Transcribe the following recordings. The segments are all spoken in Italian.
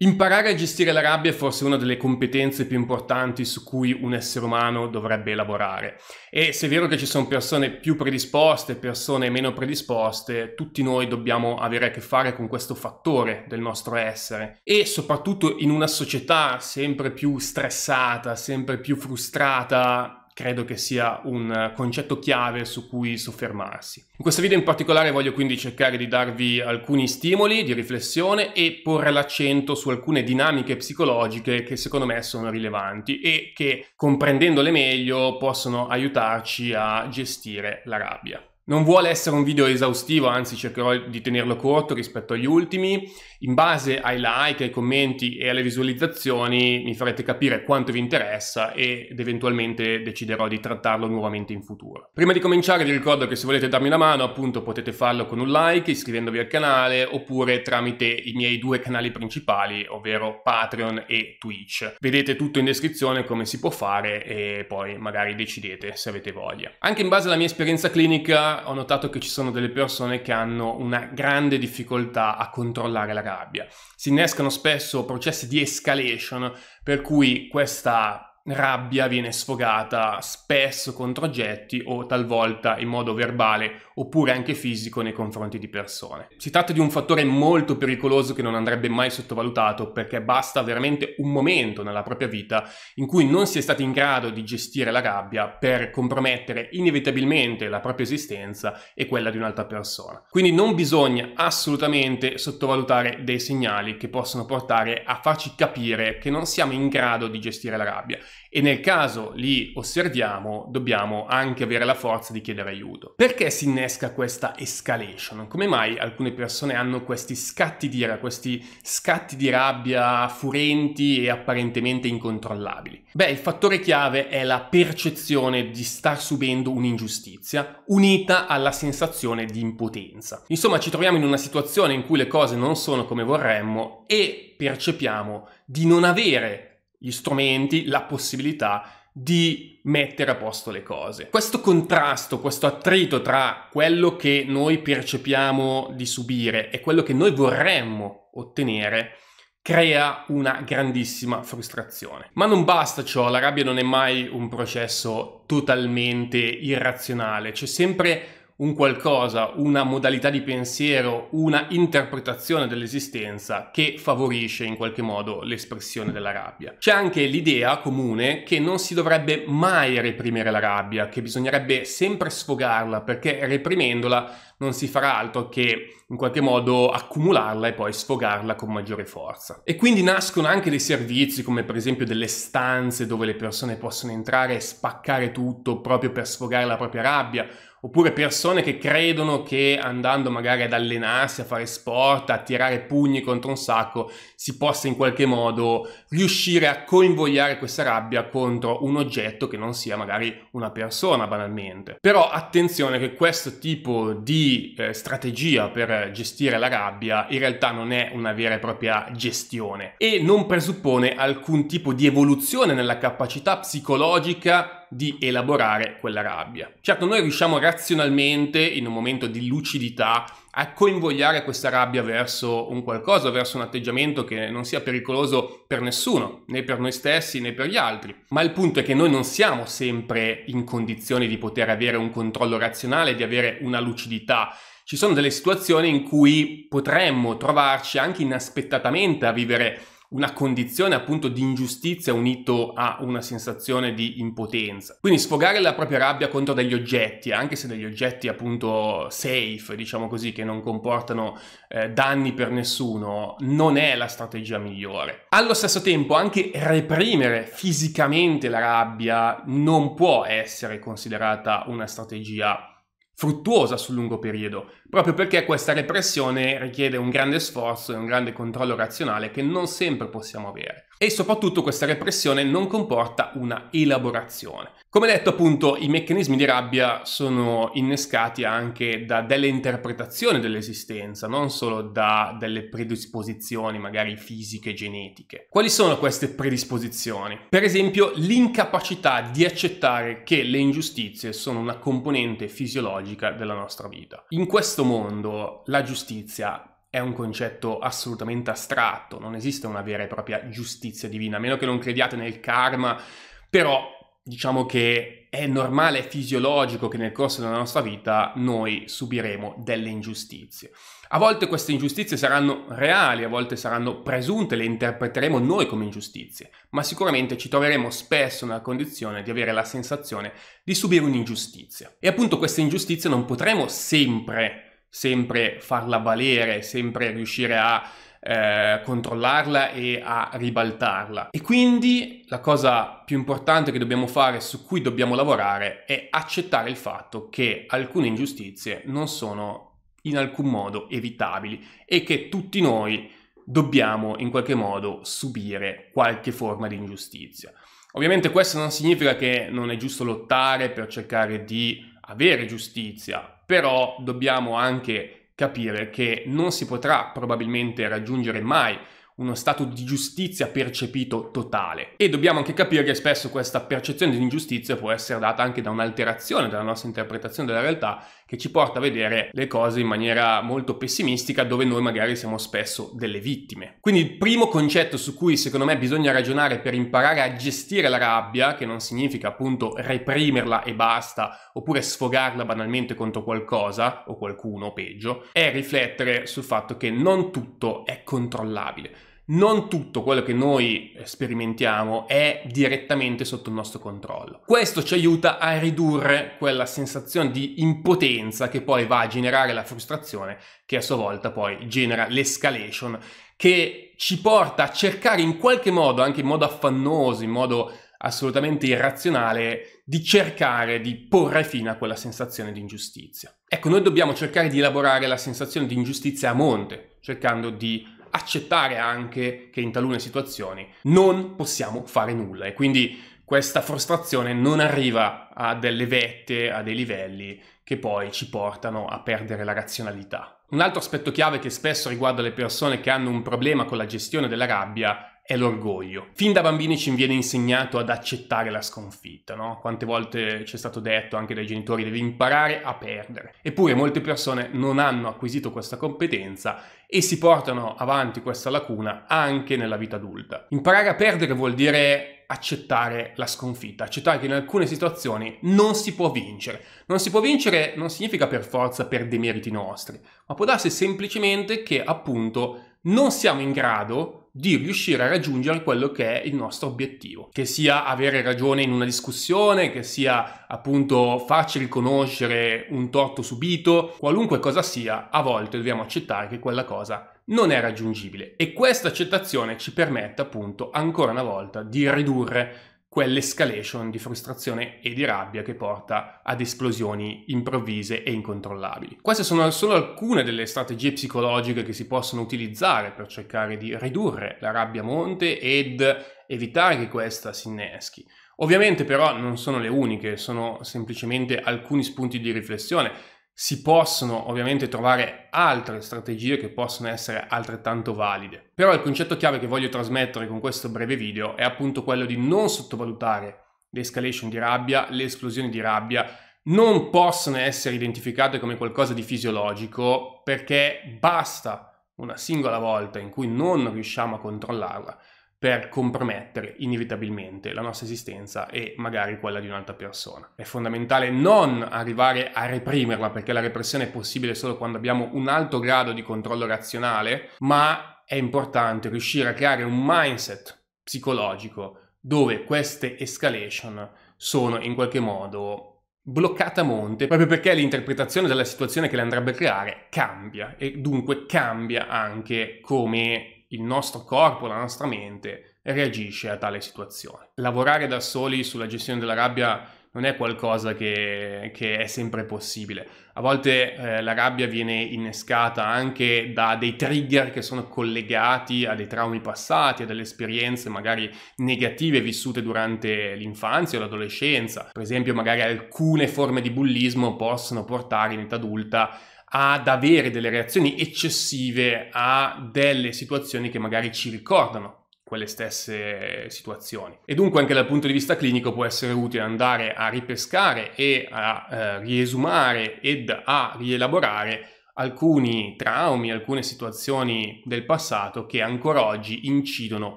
Imparare a gestire la rabbia è forse una delle competenze più importanti su cui un essere umano dovrebbe lavorare. E se è vero che ci sono persone più predisposte, persone meno predisposte, tutti noi dobbiamo avere a che fare con questo fattore del nostro essere. E soprattutto in una società sempre più stressata, sempre più frustrata, credo che sia un concetto chiave su cui soffermarsi. In questo video in particolare voglio quindi cercare di darvi alcuni stimoli di riflessione e porre l'accento su alcune dinamiche psicologiche che secondo me sono rilevanti e che comprendendole meglio possono aiutarci a gestire la rabbia. Non vuole essere un video esaustivo, anzi cercherò di tenerlo corto rispetto agli ultimi. In base ai like, ai commenti e alle visualizzazioni mi farete capire quanto vi interessa ed eventualmente deciderò di trattarlo nuovamente in futuro. Prima di cominciare vi ricordo che se volete darmi una mano appunto potete farlo con un like, iscrivendovi al canale oppure tramite i miei due canali principali, ovvero Patreon e Twitch. Vedete tutto in descrizione come si può fare e poi magari decidete se avete voglia. Anche in base alla mia esperienza clinica ho notato che ci sono delle persone che hanno una grande difficoltà a controllare la rabbia. Si innescano spesso processi di escalation per cui questa rabbia viene sfogata spesso contro oggetti o talvolta in modo verbale oppure anche fisico nei confronti di persone. Si tratta di un fattore molto pericoloso che non andrebbe mai sottovalutato perché basta veramente un momento nella propria vita in cui non si è stati in grado di gestire la rabbia per compromettere inevitabilmente la propria esistenza e quella di un'altra persona. Quindi non bisogna assolutamente sottovalutare dei segnali che possono portare a farci capire che non siamo in grado di gestire la rabbia e nel caso li osserviamo dobbiamo anche avere la forza di chiedere aiuto. Perché si innesca questa escalation? Come mai alcune persone hanno questi scatti di ira, questi scatti di rabbia furenti e apparentemente incontrollabili? Beh, il fattore chiave è la percezione di star subendo un'ingiustizia unita alla sensazione di impotenza. Insomma, ci troviamo in una situazione in cui le cose non sono come vorremmo e percepiamo di non avere gli strumenti, la possibilità di mettere a posto le cose. Questo contrasto, questo attrito tra quello che noi percepiamo di subire e quello che noi vorremmo ottenere crea una grandissima frustrazione. Ma non basta ciò, la rabbia non è mai un processo totalmente irrazionale, c'è sempre un qualcosa, una modalità di pensiero, una interpretazione dell'esistenza che favorisce in qualche modo l'espressione della rabbia. C'è anche l'idea comune che non si dovrebbe mai reprimere la rabbia, che bisognerebbe sempre sfogarla perché reprimendola non si farà altro che in qualche modo accumularla e poi sfogarla con maggiore forza. E quindi nascono anche dei servizi come per esempio delle stanze dove le persone possono entrare e spaccare tutto proprio per sfogare la propria rabbia oppure persone che credono che andando magari ad allenarsi, a fare sport, a tirare pugni contro un sacco, si possa in qualche modo riuscire a coinvogliare questa rabbia contro un oggetto che non sia magari una persona banalmente. Però attenzione che questo tipo di eh, strategia per gestire la rabbia in realtà non è una vera e propria gestione e non presuppone alcun tipo di evoluzione nella capacità psicologica di elaborare quella rabbia. Certo, noi riusciamo razionalmente, in un momento di lucidità, a coinvogliare questa rabbia verso un qualcosa, verso un atteggiamento che non sia pericoloso per nessuno, né per noi stessi né per gli altri. Ma il punto è che noi non siamo sempre in condizioni di poter avere un controllo razionale, di avere una lucidità ci sono delle situazioni in cui potremmo trovarci anche inaspettatamente a vivere una condizione appunto di ingiustizia unito a una sensazione di impotenza. Quindi sfogare la propria rabbia contro degli oggetti, anche se degli oggetti appunto safe, diciamo così, che non comportano eh, danni per nessuno, non è la strategia migliore. Allo stesso tempo anche reprimere fisicamente la rabbia non può essere considerata una strategia fruttuosa sul lungo periodo, proprio perché questa repressione richiede un grande sforzo e un grande controllo razionale che non sempre possiamo avere. E soprattutto questa repressione non comporta una elaborazione. Come detto appunto i meccanismi di rabbia sono innescati anche da delle interpretazioni dell'esistenza, non solo da delle predisposizioni magari fisiche genetiche. Quali sono queste predisposizioni? Per esempio l'incapacità di accettare che le ingiustizie sono una componente fisiologica della nostra vita. In questo questo mondo la giustizia è un concetto assolutamente astratto, non esiste una vera e propria giustizia divina, a meno che non crediate nel karma, però diciamo che è normale, è fisiologico che nel corso della nostra vita noi subiremo delle ingiustizie. A volte queste ingiustizie saranno reali, a volte saranno presunte, le interpreteremo noi come ingiustizie, ma sicuramente ci troveremo spesso nella condizione di avere la sensazione di subire un'ingiustizia. E appunto queste ingiustizie non potremo sempre sempre farla valere, sempre riuscire a eh, controllarla e a ribaltarla. E quindi la cosa più importante che dobbiamo fare, su cui dobbiamo lavorare, è accettare il fatto che alcune ingiustizie non sono in alcun modo evitabili e che tutti noi dobbiamo in qualche modo subire qualche forma di ingiustizia. Ovviamente questo non significa che non è giusto lottare per cercare di avere giustizia, però dobbiamo anche capire che non si potrà probabilmente raggiungere mai uno stato di giustizia percepito totale. E dobbiamo anche capire che spesso questa percezione di ingiustizia può essere data anche da un'alterazione della nostra interpretazione della realtà che ci porta a vedere le cose in maniera molto pessimistica dove noi magari siamo spesso delle vittime. Quindi il primo concetto su cui secondo me bisogna ragionare per imparare a gestire la rabbia, che non significa appunto reprimerla e basta, oppure sfogarla banalmente contro qualcosa o qualcuno peggio, è riflettere sul fatto che non tutto è controllabile non tutto quello che noi sperimentiamo è direttamente sotto il nostro controllo. Questo ci aiuta a ridurre quella sensazione di impotenza che poi va a generare la frustrazione, che a sua volta poi genera l'escalation, che ci porta a cercare in qualche modo, anche in modo affannoso, in modo assolutamente irrazionale di cercare di porre fine a quella sensazione di ingiustizia. Ecco, noi dobbiamo cercare di elaborare la sensazione di ingiustizia a monte, cercando di accettare anche che in talune situazioni non possiamo fare nulla e quindi questa frustrazione non arriva a delle vette, a dei livelli che poi ci portano a perdere la razionalità. Un altro aspetto chiave che spesso riguarda le persone che hanno un problema con la gestione della rabbia è l'orgoglio. Fin da bambini ci viene insegnato ad accettare la sconfitta, no? Quante volte ci è stato detto anche dai genitori devi imparare a perdere. Eppure molte persone non hanno acquisito questa competenza e si portano avanti questa lacuna anche nella vita adulta. Imparare a perdere vuol dire accettare la sconfitta, accettare che in alcune situazioni non si può vincere. Non si può vincere non significa per forza per demeriti nostri, ma può darsi semplicemente che appunto non siamo in grado di riuscire a raggiungere quello che è il nostro obiettivo, che sia avere ragione in una discussione, che sia appunto farci riconoscere un torto subito, qualunque cosa sia, a volte dobbiamo accettare che quella cosa non è raggiungibile e questa accettazione ci permette appunto ancora una volta di ridurre quell'escalation di frustrazione e di rabbia che porta ad esplosioni improvvise e incontrollabili. Queste sono solo alcune delle strategie psicologiche che si possono utilizzare per cercare di ridurre la rabbia a monte ed evitare che questa si inneschi. Ovviamente però non sono le uniche, sono semplicemente alcuni spunti di riflessione si possono ovviamente trovare altre strategie che possono essere altrettanto valide, però il concetto chiave che voglio trasmettere con questo breve video è appunto quello di non sottovalutare l'escalation di rabbia, le esplosioni di rabbia, non possono essere identificate come qualcosa di fisiologico perché basta una singola volta in cui non riusciamo a controllarla per compromettere inevitabilmente la nostra esistenza e magari quella di un'altra persona. È fondamentale non arrivare a reprimerla perché la repressione è possibile solo quando abbiamo un alto grado di controllo razionale, ma è importante riuscire a creare un mindset psicologico dove queste escalation sono in qualche modo bloccata a monte proprio perché l'interpretazione della situazione che le andrebbe a creare cambia e dunque cambia anche come il nostro corpo, la nostra mente reagisce a tale situazione. Lavorare da soli sulla gestione della rabbia non è qualcosa che, che è sempre possibile. A volte eh, la rabbia viene innescata anche da dei trigger che sono collegati a dei traumi passati, a delle esperienze magari negative vissute durante l'infanzia o l'adolescenza. Per esempio, magari alcune forme di bullismo possono portare in età adulta ad avere delle reazioni eccessive a delle situazioni che magari ci ricordano quelle stesse situazioni. E dunque anche dal punto di vista clinico può essere utile andare a ripescare e a eh, riesumare ed a rielaborare alcuni traumi, alcune situazioni del passato che ancora oggi incidono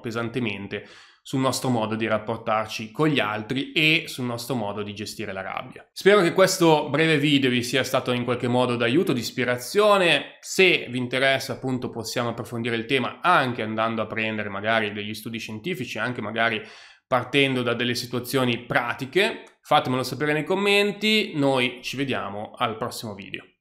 pesantemente sul nostro modo di rapportarci con gli altri e sul nostro modo di gestire la rabbia. Spero che questo breve video vi sia stato in qualche modo d'aiuto, di ispirazione. Se vi interessa appunto possiamo approfondire il tema anche andando a prendere magari degli studi scientifici, anche magari partendo da delle situazioni pratiche. Fatemelo sapere nei commenti, noi ci vediamo al prossimo video.